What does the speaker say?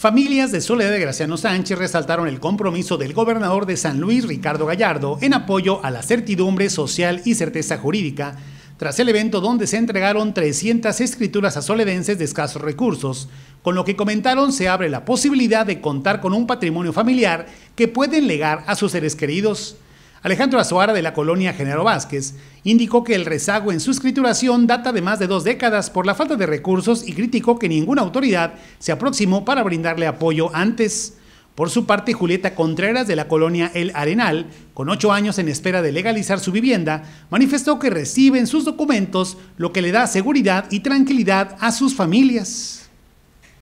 Familias de Soledad de Graciano Sánchez resaltaron el compromiso del gobernador de San Luis, Ricardo Gallardo, en apoyo a la certidumbre social y certeza jurídica, tras el evento donde se entregaron 300 escrituras a soledenses de escasos recursos, con lo que comentaron se abre la posibilidad de contar con un patrimonio familiar que pueden legar a sus seres queridos. Alejandro Azuara de la colonia Genero Vázquez indicó que el rezago en su escrituración data de más de dos décadas por la falta de recursos y criticó que ninguna autoridad se aproximó para brindarle apoyo antes. Por su parte, Julieta Contreras de la colonia El Arenal, con ocho años en espera de legalizar su vivienda, manifestó que reciben sus documentos, lo que le da seguridad y tranquilidad a sus familias.